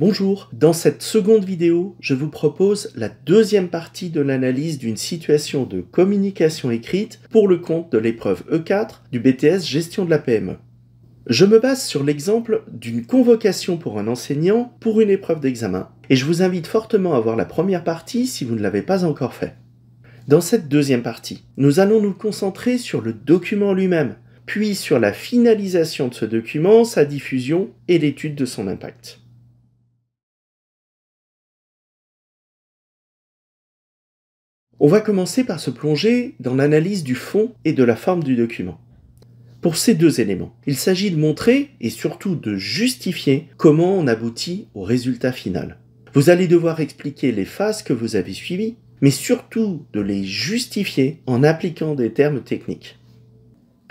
Bonjour, dans cette seconde vidéo, je vous propose la deuxième partie de l'analyse d'une situation de communication écrite pour le compte de l'épreuve E4 du BTS Gestion de la PME. Je me base sur l'exemple d'une convocation pour un enseignant pour une épreuve d'examen, et je vous invite fortement à voir la première partie si vous ne l'avez pas encore fait. Dans cette deuxième partie, nous allons nous concentrer sur le document lui-même, puis sur la finalisation de ce document, sa diffusion et l'étude de son impact. On va commencer par se plonger dans l'analyse du fond et de la forme du document. Pour ces deux éléments, il s'agit de montrer et surtout de justifier comment on aboutit au résultat final. Vous allez devoir expliquer les phases que vous avez suivies, mais surtout de les justifier en appliquant des termes techniques.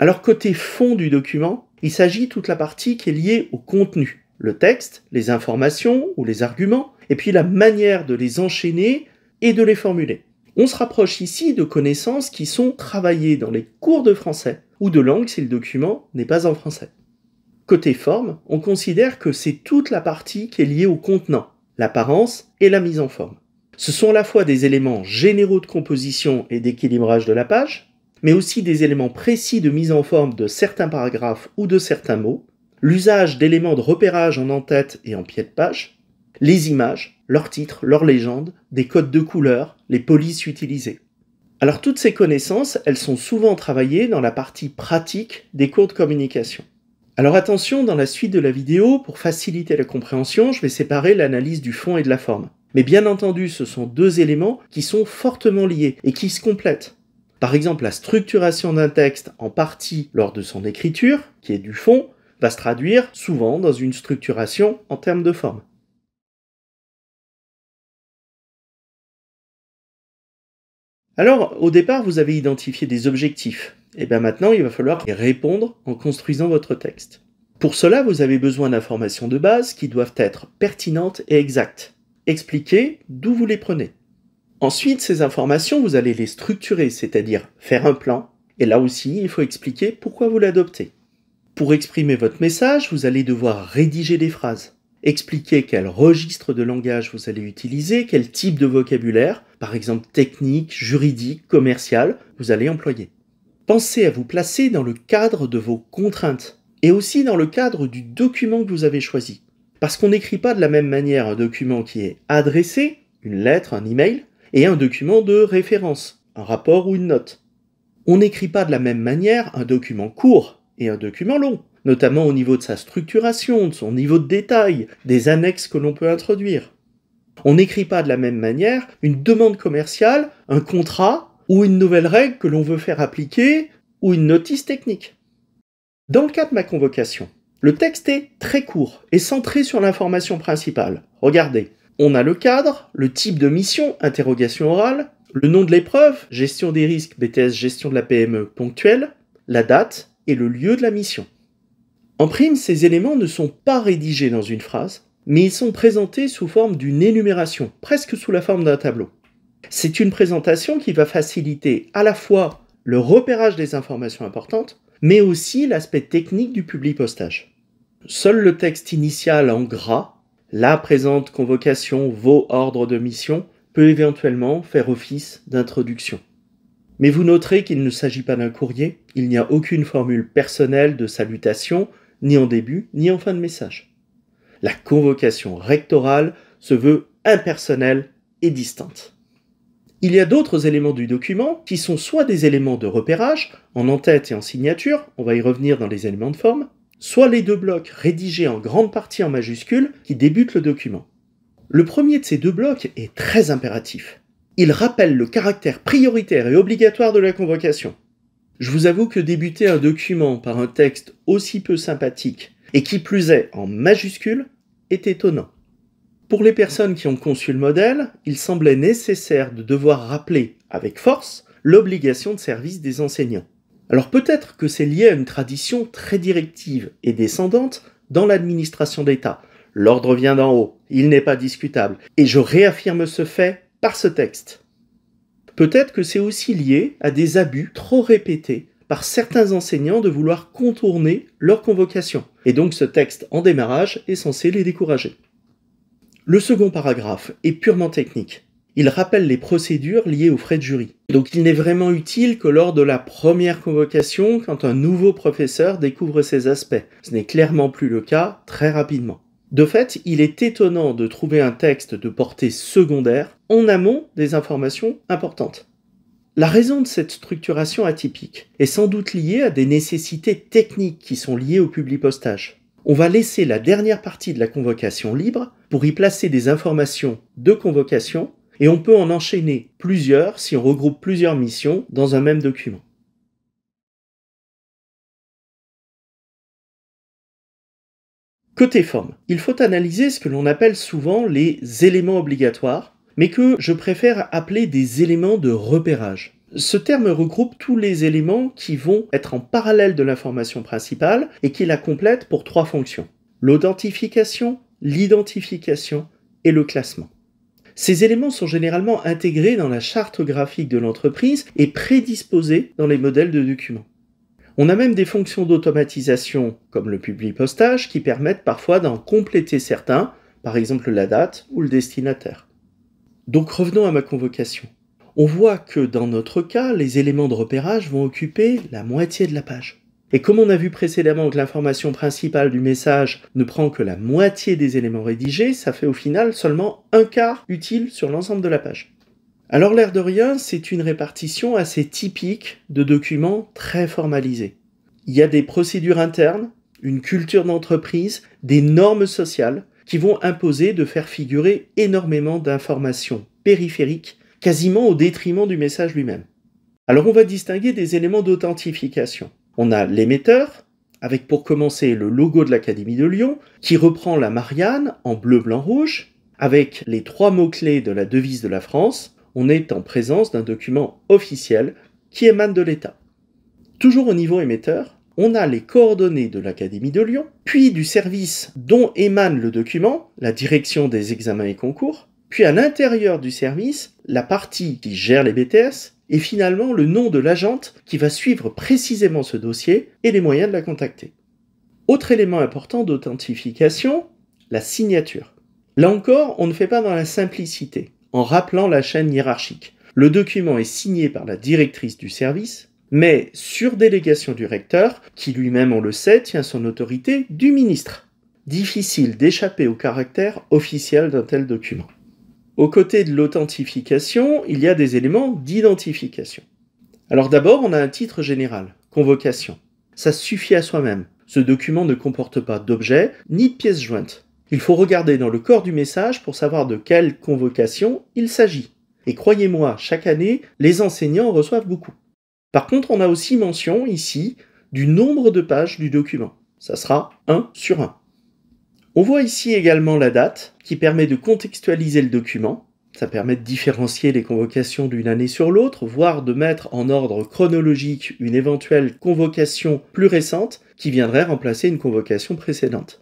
Alors côté fond du document, il s'agit toute la partie qui est liée au contenu, le texte, les informations ou les arguments, et puis la manière de les enchaîner et de les formuler. On se rapproche ici de connaissances qui sont travaillées dans les cours de français ou de langue si le document n'est pas en français. Côté forme, on considère que c'est toute la partie qui est liée au contenant, l'apparence et la mise en forme. Ce sont à la fois des éléments généraux de composition et d'équilibrage de la page, mais aussi des éléments précis de mise en forme de certains paragraphes ou de certains mots, l'usage d'éléments de repérage en en-tête et en pied de page, les images, leurs titres, leurs légendes, des codes de couleurs, les polices utilisées. Alors toutes ces connaissances, elles sont souvent travaillées dans la partie pratique des cours de communication. Alors attention, dans la suite de la vidéo, pour faciliter la compréhension, je vais séparer l'analyse du fond et de la forme. Mais bien entendu, ce sont deux éléments qui sont fortement liés et qui se complètent. Par exemple, la structuration d'un texte en partie lors de son écriture, qui est du fond, va se traduire souvent dans une structuration en termes de forme. Alors, au départ, vous avez identifié des objectifs. Et eh bien maintenant, il va falloir y répondre en construisant votre texte. Pour cela, vous avez besoin d'informations de base qui doivent être pertinentes et exactes. Expliquez d'où vous les prenez. Ensuite, ces informations, vous allez les structurer, c'est-à-dire faire un plan. Et là aussi, il faut expliquer pourquoi vous l'adoptez. Pour exprimer votre message, vous allez devoir rédiger des phrases. Expliquez quel registre de langage vous allez utiliser, quel type de vocabulaire, par exemple technique, juridique, commercial, vous allez employer. Pensez à vous placer dans le cadre de vos contraintes et aussi dans le cadre du document que vous avez choisi. Parce qu'on n'écrit pas de la même manière un document qui est adressé, une lettre, un email, et un document de référence, un rapport ou une note. On n'écrit pas de la même manière un document court et un document long notamment au niveau de sa structuration, de son niveau de détail, des annexes que l'on peut introduire. On n'écrit pas de la même manière une demande commerciale, un contrat ou une nouvelle règle que l'on veut faire appliquer ou une notice technique. Dans le cas de ma convocation, le texte est très court et centré sur l'information principale. Regardez, on a le cadre, le type de mission, interrogation orale, le nom de l'épreuve, gestion des risques, BTS, gestion de la PME ponctuelle, la date et le lieu de la mission. En prime, ces éléments ne sont pas rédigés dans une phrase, mais ils sont présentés sous forme d'une énumération, presque sous la forme d'un tableau. C'est une présentation qui va faciliter à la fois le repérage des informations importantes, mais aussi l'aspect technique du public postage. Seul le texte initial en gras, la présente convocation vaut ordre de mission, peut éventuellement faire office d'introduction. Mais vous noterez qu'il ne s'agit pas d'un courrier, il n'y a aucune formule personnelle de salutation ni en début, ni en fin de message. La convocation rectorale se veut impersonnelle et distante. Il y a d'autres éléments du document qui sont soit des éléments de repérage, en entête et en signature, on va y revenir dans les éléments de forme, soit les deux blocs rédigés en grande partie en majuscule qui débutent le document. Le premier de ces deux blocs est très impératif. Il rappelle le caractère prioritaire et obligatoire de la convocation. Je vous avoue que débuter un document par un texte aussi peu sympathique, et qui plus est en majuscule, est étonnant. Pour les personnes qui ont conçu le modèle, il semblait nécessaire de devoir rappeler, avec force, l'obligation de service des enseignants. Alors peut-être que c'est lié à une tradition très directive et descendante dans l'administration d'État. L'ordre vient d'en haut, il n'est pas discutable, et je réaffirme ce fait par ce texte. Peut-être que c'est aussi lié à des abus trop répétés par certains enseignants de vouloir contourner leur convocation. Et donc ce texte en démarrage est censé les décourager. Le second paragraphe est purement technique. Il rappelle les procédures liées aux frais de jury. Donc il n'est vraiment utile que lors de la première convocation quand un nouveau professeur découvre ces aspects. Ce n'est clairement plus le cas très rapidement. De fait, il est étonnant de trouver un texte de portée secondaire en amont des informations importantes. La raison de cette structuration atypique est sans doute liée à des nécessités techniques qui sont liées au publipostage. On va laisser la dernière partie de la convocation libre pour y placer des informations de convocation et on peut en enchaîner plusieurs si on regroupe plusieurs missions dans un même document. Côté forme, il faut analyser ce que l'on appelle souvent les éléments obligatoires, mais que je préfère appeler des éléments de repérage. Ce terme regroupe tous les éléments qui vont être en parallèle de l'information principale et qui la complètent pour trois fonctions. L'authentification, l'identification et le classement. Ces éléments sont généralement intégrés dans la charte graphique de l'entreprise et prédisposés dans les modèles de documents. On a même des fonctions d'automatisation comme le publipostage, postage qui permettent parfois d'en compléter certains, par exemple la date ou le destinataire. Donc revenons à ma convocation. On voit que dans notre cas, les éléments de repérage vont occuper la moitié de la page. Et comme on a vu précédemment que l'information principale du message ne prend que la moitié des éléments rédigés, ça fait au final seulement un quart utile sur l'ensemble de la page. Alors l'air de rien, c'est une répartition assez typique de documents très formalisés. Il y a des procédures internes, une culture d'entreprise, des normes sociales qui vont imposer de faire figurer énormément d'informations périphériques, quasiment au détriment du message lui-même. Alors on va distinguer des éléments d'authentification. On a l'émetteur, avec pour commencer le logo de l'Académie de Lyon, qui reprend la Marianne en bleu, blanc, rouge, avec les trois mots-clés de la devise de la France, on est en présence d'un document officiel qui émane de l'État. Toujours au niveau émetteur, on a les coordonnées de l'Académie de Lyon, puis du service dont émane le document, la direction des examens et concours, puis à l'intérieur du service, la partie qui gère les BTS, et finalement le nom de l'agente qui va suivre précisément ce dossier et les moyens de la contacter. Autre élément important d'authentification, la signature. Là encore, on ne fait pas dans la simplicité en rappelant la chaîne hiérarchique. Le document est signé par la directrice du service, mais sur délégation du recteur, qui lui-même, on le sait, tient son autorité du ministre. Difficile d'échapper au caractère officiel d'un tel document. Au côté de l'authentification, il y a des éléments d'identification. Alors d'abord, on a un titre général, convocation. Ça suffit à soi-même. Ce document ne comporte pas d'objet ni de pièces jointes. Il faut regarder dans le corps du message pour savoir de quelle convocation il s'agit. Et croyez-moi, chaque année, les enseignants reçoivent beaucoup. Par contre, on a aussi mention ici du nombre de pages du document. Ça sera 1 sur 1. On voit ici également la date qui permet de contextualiser le document. Ça permet de différencier les convocations d'une année sur l'autre, voire de mettre en ordre chronologique une éventuelle convocation plus récente qui viendrait remplacer une convocation précédente.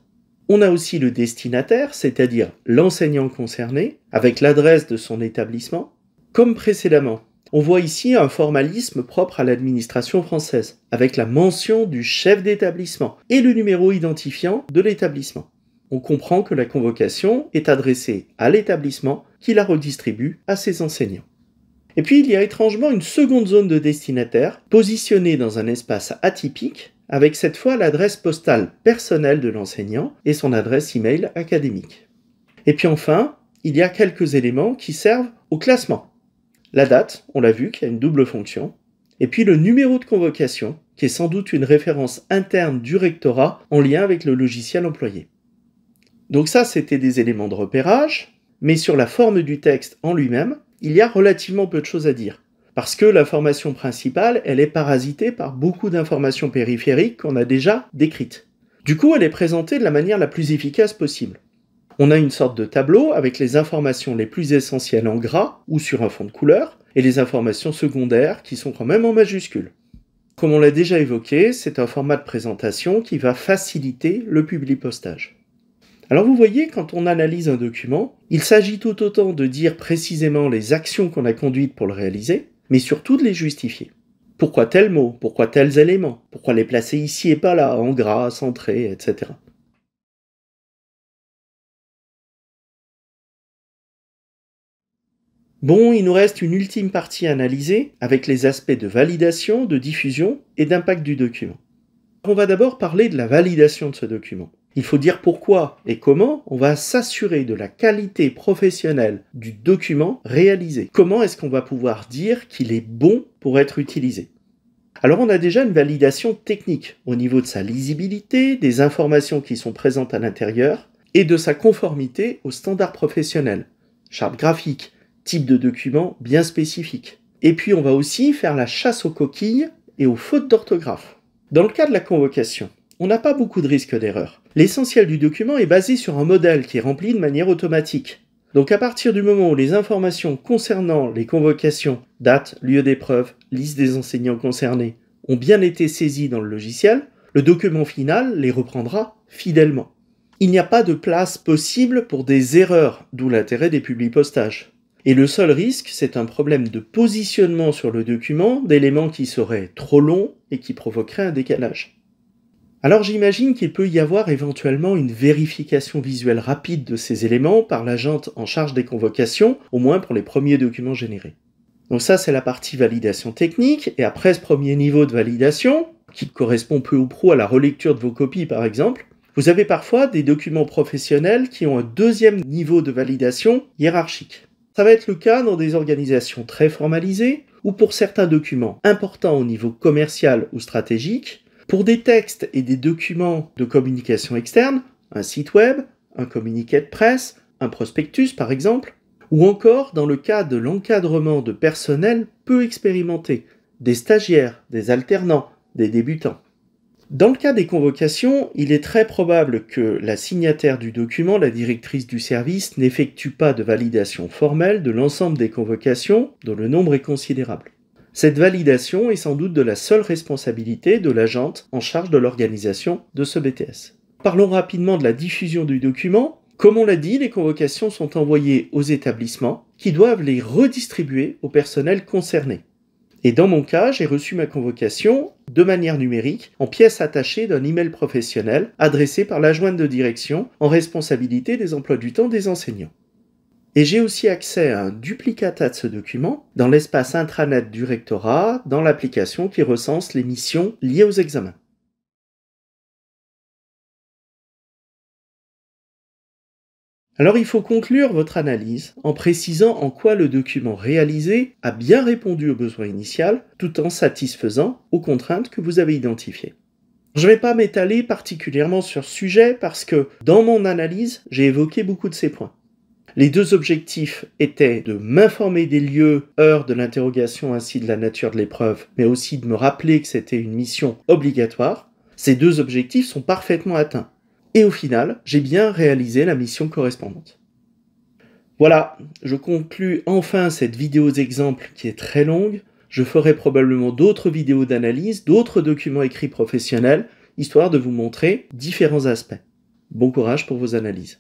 On a aussi le destinataire, c'est-à-dire l'enseignant concerné, avec l'adresse de son établissement, comme précédemment. On voit ici un formalisme propre à l'administration française, avec la mention du chef d'établissement et le numéro identifiant de l'établissement. On comprend que la convocation est adressée à l'établissement qui la redistribue à ses enseignants. Et puis il y a étrangement une seconde zone de destinataire, positionnée dans un espace atypique, avec cette fois l'adresse postale personnelle de l'enseignant et son adresse email académique. Et puis enfin, il y a quelques éléments qui servent au classement. La date, on l'a vu, qui a une double fonction, et puis le numéro de convocation, qui est sans doute une référence interne du rectorat en lien avec le logiciel employé. Donc ça, c'était des éléments de repérage, mais sur la forme du texte en lui-même, il y a relativement peu de choses à dire. Parce que l'information principale, elle est parasitée par beaucoup d'informations périphériques qu'on a déjà décrites. Du coup, elle est présentée de la manière la plus efficace possible. On a une sorte de tableau avec les informations les plus essentielles en gras ou sur un fond de couleur, et les informations secondaires qui sont quand même en majuscules. Comme on l'a déjà évoqué, c'est un format de présentation qui va faciliter le publipostage. Alors vous voyez, quand on analyse un document, il s'agit tout autant de dire précisément les actions qu'on a conduites pour le réaliser, mais surtout de les justifier. Pourquoi tel mot Pourquoi tels éléments Pourquoi les placer ici et pas là, en gras, centré, etc. Bon, il nous reste une ultime partie à analyser avec les aspects de validation, de diffusion et d'impact du document. On va d'abord parler de la validation de ce document. Il faut dire pourquoi et comment on va s'assurer de la qualité professionnelle du document réalisé. Comment est-ce qu'on va pouvoir dire qu'il est bon pour être utilisé alors on a déjà une validation technique au niveau de sa lisibilité, des informations qui sont présentes à l'intérieur et de sa conformité aux standards professionnels. Charte graphique, type de document bien spécifique. Et puis on va aussi faire la chasse aux coquilles et aux fautes d'orthographe. Dans le cas de la convocation, on n'a pas beaucoup de risques d'erreur. L'essentiel du document est basé sur un modèle qui est rempli de manière automatique. Donc à partir du moment où les informations concernant les convocations, date, lieu d'épreuve, liste des enseignants concernés, ont bien été saisies dans le logiciel, le document final les reprendra fidèlement. Il n'y a pas de place possible pour des erreurs, d'où l'intérêt des publics postages. Et le seul risque, c'est un problème de positionnement sur le document d'éléments qui seraient trop longs et qui provoqueraient un décalage. Alors j'imagine qu'il peut y avoir éventuellement une vérification visuelle rapide de ces éléments par l'agente en charge des convocations, au moins pour les premiers documents générés. Donc ça c'est la partie validation technique, et après ce premier niveau de validation, qui correspond peu ou prou à la relecture de vos copies par exemple, vous avez parfois des documents professionnels qui ont un deuxième niveau de validation hiérarchique. Ça va être le cas dans des organisations très formalisées, ou pour certains documents importants au niveau commercial ou stratégique, pour des textes et des documents de communication externe, un site web, un communiqué de presse, un prospectus par exemple, ou encore dans le cas de l'encadrement de personnel peu expérimenté, des stagiaires, des alternants, des débutants. Dans le cas des convocations, il est très probable que la signataire du document, la directrice du service, n'effectue pas de validation formelle de l'ensemble des convocations dont le nombre est considérable. Cette validation est sans doute de la seule responsabilité de l'agente en charge de l'organisation de ce BTS. Parlons rapidement de la diffusion du document. Comme on l'a dit, les convocations sont envoyées aux établissements qui doivent les redistribuer au personnel concerné. Et dans mon cas, j'ai reçu ma convocation de manière numérique en pièce attachée d'un email professionnel adressé par l'adjointe de direction en responsabilité des emplois du temps des enseignants. Et j'ai aussi accès à un duplicata de ce document dans l'espace intranet du rectorat, dans l'application qui recense les missions liées aux examens. Alors il faut conclure votre analyse en précisant en quoi le document réalisé a bien répondu aux besoins initial tout en satisfaisant aux contraintes que vous avez identifiées. Je ne vais pas m'étaler particulièrement sur ce sujet parce que dans mon analyse, j'ai évoqué beaucoup de ces points. Les deux objectifs étaient de m'informer des lieux, heures de l'interrogation ainsi de la nature de l'épreuve, mais aussi de me rappeler que c'était une mission obligatoire. Ces deux objectifs sont parfaitement atteints. Et au final, j'ai bien réalisé la mission correspondante. Voilà, je conclus enfin cette vidéo d'exemple qui est très longue. Je ferai probablement d'autres vidéos d'analyse, d'autres documents écrits professionnels, histoire de vous montrer différents aspects. Bon courage pour vos analyses.